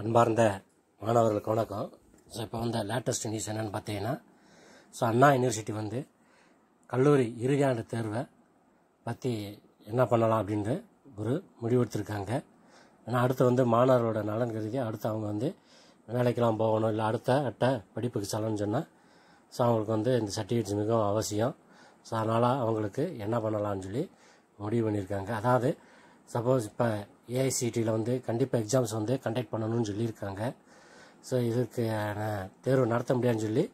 அன்பார்ந்த மாணவர்களுக்கு வணக்கம் ஸோ இப்போ வந்து லேட்டஸ்ட் நியூஸ் என்னென்னு பார்த்தீங்கன்னா ஸோ அண்ணா யூனிவர்சிட்டி வந்து கல்லூரி இறுதியாண்டு தேர்வை பற்றி என்ன பண்ணலாம் அப்படின்ட்டு ஒரு முடிவெடுத்திருக்காங்க ஏன்னா அடுத்து வந்து மாணவர்களோட நலன் கருதி அடுத்து அவங்க வந்து வேலைக்கெல்லாம் போகணும் இல்லை அடுத்த அட்டை படிப்புக்கு செல்லணும்னு சொன்னால் ஸோ அவங்களுக்கு வந்து இந்த சர்டிஃபிகேட்ஸ் மிகவும் அவசியம் ஸோ அதனால் அவங்களுக்கு என்ன பண்ணலாம்னு சொல்லி முடிவு பண்ணியிருக்காங்க அதாவது சப்போஸ் இப்போ ஏஐசிடியில் வந்து கண்டிப்பாக எக்ஸாம்ஸ் வந்து கண்டக்ட் பண்ணணும்னு சொல்லியிருக்காங்க ஸோ இதுக்கு தேர்வு நடத்த முடியாதுன்னு சொல்லி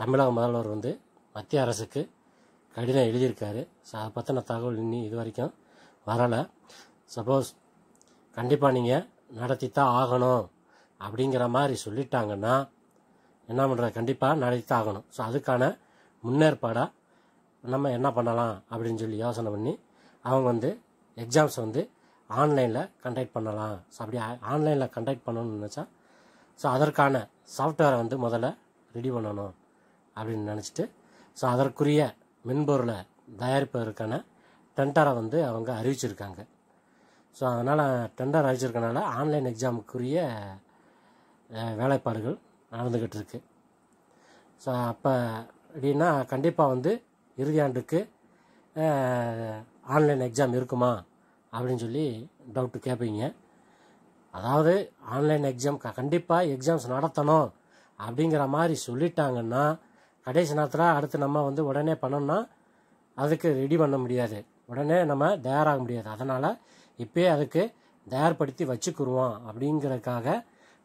தமிழக முதல்வர் வந்து மத்திய அரசுக்கு கடிதம் எழுதியிருக்காரு ஸோ அதை பற்றின தகவல் இன்னும் இது வரைக்கும் வரலை சப்போஸ் கண்டிப்பாக நீங்கள் நடத்தி தான் ஆகணும் அப்படிங்கிற மாதிரி சொல்லிட்டாங்கன்னா என்ன பண்ணுறது கண்டிப்பாக நடத்தி தான் ஆகணும் ஸோ அதுக்கான முன்னேற்பாடாக நம்ம என்ன பண்ணலாம் அப்படின்னு சொல்லி யோசனை பண்ணி அவங்க வந்து எக்ஸாம்ஸ் வந்து ஆன்லைனில் கண்டக்ட் பண்ணலாம் ஸோ அப்படி ஆன்லைனில் கண்டக்ட் பண்ணணும்னு நினச்சா ஸோ அதற்கான சாஃப்ட்வேரை வந்து முதல்ல ரெடி பண்ணணும் அப்படின்னு நினச்சிட்டு ஸோ அதற்குரிய மென்பொருளை தயாரிப்பதற்கான டெண்டரை வந்து அவங்க அறிவிச்சிருக்காங்க ஸோ அதனால் டெண்டர் அறிவிச்சிருக்கனால ஆன்லைன் எக்ஸாமுக்குரிய வேலைப்பாடுகள் நடந்துக்கிட்டு இருக்கு ஸோ அப்போ அப்படின்னா கண்டிப்பாக வந்து இறுதி ஆண்டுக்கு ஆன்லைன் எக்ஸாம் இருக்குமா அப்படின்னு சொல்லி டவுட்டு கேட்பீங்க அதாவது ஆன்லைன் எக்ஸாம் கண்டிப்பாக எக்ஸாம்ஸ் நடத்தணும் அப்படிங்கிற மாதிரி சொல்லிட்டாங்கன்னா கடைசி நேரத்தில் அடுத்து நம்ம வந்து உடனே பண்ணோம்னா அதுக்கு ரெடி பண்ண முடியாது உடனே நம்ம தயாராக முடியாது அதனால் இப்போயே அதுக்கு தயார்படுத்தி வச்சுக்குருவோம் அப்படிங்கிறதுக்காக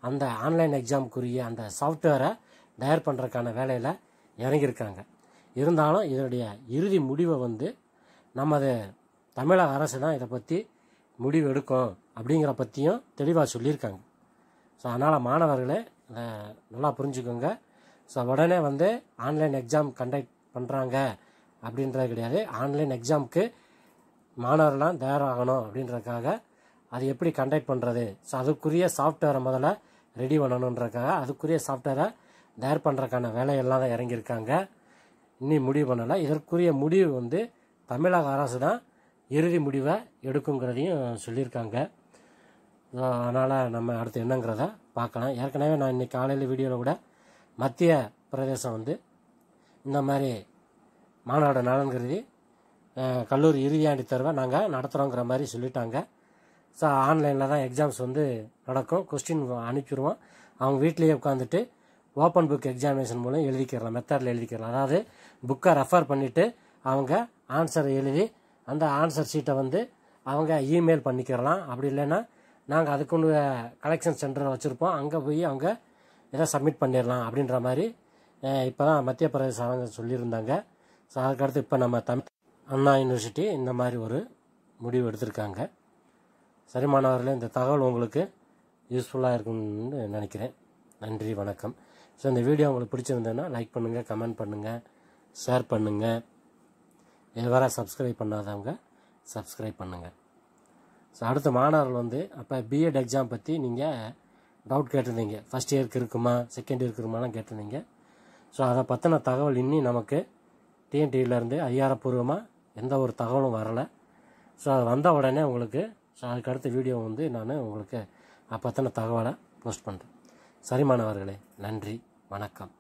அந்த ஆன்லைன் எக்ஸாமுக்குரிய அந்த சாஃப்ட்வேரை தயார் பண்ணுறதுக்கான வேலையில் இறங்கியிருக்காங்க இருந்தாலும் இதனுடைய இறுதி முடிவை வந்து நமது தமிழக அரசு தான் இதை பற்றி முடிவு எடுக்கும் அப்படிங்கிற பற்றியும் தெளிவாக சொல்லியிருக்காங்க ஸோ அதனால் மாணவர்களே இதை நல்லா புரிஞ்சுக்கோங்க ஸோ உடனே வந்து ஆன்லைன் எக்ஸாம் கண்டக்ட் பண்ணுறாங்க அப்படின்றது கிடையாது ஆன்லைன் எக்ஸாமுக்கு மாணவர்கள்லாம் தயாராகணும் அப்படின்றதுக்காக அது எப்படி கண்டக்ட் பண்ணுறது ஸோ அதுக்குரிய சாஃப்ட்வேரை முதல்ல ரெடி பண்ணணுன்றக்காக அதுக்குரிய சாஃப்ட்வேரை தயார் பண்ணுறதுக்கான வேலையெல்லாம் தான் இறங்கியிருக்காங்க இன்னும் முடிவு பண்ணலை இதற்குரிய முடிவு வந்து தமிழக அரசு தான் இறுதி முடிவை எடுக்குங்கிறதையும் சொல்லியிருக்காங்க அதனால் நம்ம அடுத்து என்னங்கிறத பார்க்கலாம் ஏற்கனவே நான் இன்றைக்கி காலையில் வீடியோவில் கூட மத்திய பிரதேசம் வந்து இந்த மாதிரி மாநாடு நலன்கிறது கல்லூரி இறுதியாண்டி தேர்வை நாங்கள் நடத்துகிறோங்கிற மாதிரி சொல்லிட்டாங்க ஸோ ஆன்லைனில் தான் எக்ஸாம்ஸ் வந்து நடக்கும் கொஸ்டின் அனுப்பிடுவோம் அவங்க வீட்லேயே உட்காந்துட்டு ஓப்பன் புக் எக்ஸாமினேஷன் மூலம் எழுதிக்கிறலாம் மெத்தடில் எழுதிக்கிறலாம் அதாவது புக்கை ரெஃபர் பண்ணிவிட்டு அவங்க ஆன்சரை எழுதி அந்த ஆன்சர் ஷீட்டை வந்து அவங்க இமெயில் பண்ணிக்கிறலாம் அப்படி இல்லைன்னா நாங்கள் அதுக்குன்னு கலெக்ஷன் சென்டர் வச்சுருப்போம் அங்கே போய் அவங்க எதை சப்மிட் பண்ணிடலாம் அப்படின்ற மாதிரி இப்போ தான் மத்திய பிரதேச அரங்கம் சொல்லியிருந்தாங்க ஸோ அதுக்கடுத்து இப்போ நம்ம தமிழ் அண்ணா யூனிவர்சிட்டி இந்த மாதிரி ஒரு முடிவு எடுத்திருக்காங்க சரி மாணவர்களே இந்த தகவல் உங்களுக்கு யூஸ்ஃபுல்லாக இருக்கும்னு நினைக்கிறேன் நன்றி வணக்கம் ஸோ இந்த வீடியோ உங்களுக்கு பிடிச்சிருந்ததுன்னா லைக் பண்ணுங்கள் கமெண்ட் பண்ணுங்கள் ஷேர் பண்ணுங்கள் இதுவரை சப்ஸ்கிரைப் பண்ணாதவங்க சப்ஸ்கிரைப் பண்ணுங்கள் ஸோ அடுத்த மாணவர்கள் வந்து அப்போ பிஎட் எக்ஸாம் பற்றி நீங்கள் டவுட் கேட்டிருந்தீங்க ஃபஸ்ட் இயருக்கு இருக்குமா செகண்ட் இயருக்கு இருக்குமாலாம் கேட்டிருந்தீங்க ஸோ அதை பற்றின தகவல் இன்னும் நமக்கு டிஎன்டிவிலேருந்து ஐயாரப்பூர்வமாக எந்த ஒரு தகவலும் வரலை ஸோ அது வந்த உடனே உங்களுக்கு ஸோ அதுக்கடுத்த வீடியோ வந்து நான் உங்களுக்கு பற்றின தகவலை போஸ்ட் பண்ணுறேன் சரி மாணவர்களே நன்றி வணக்கம்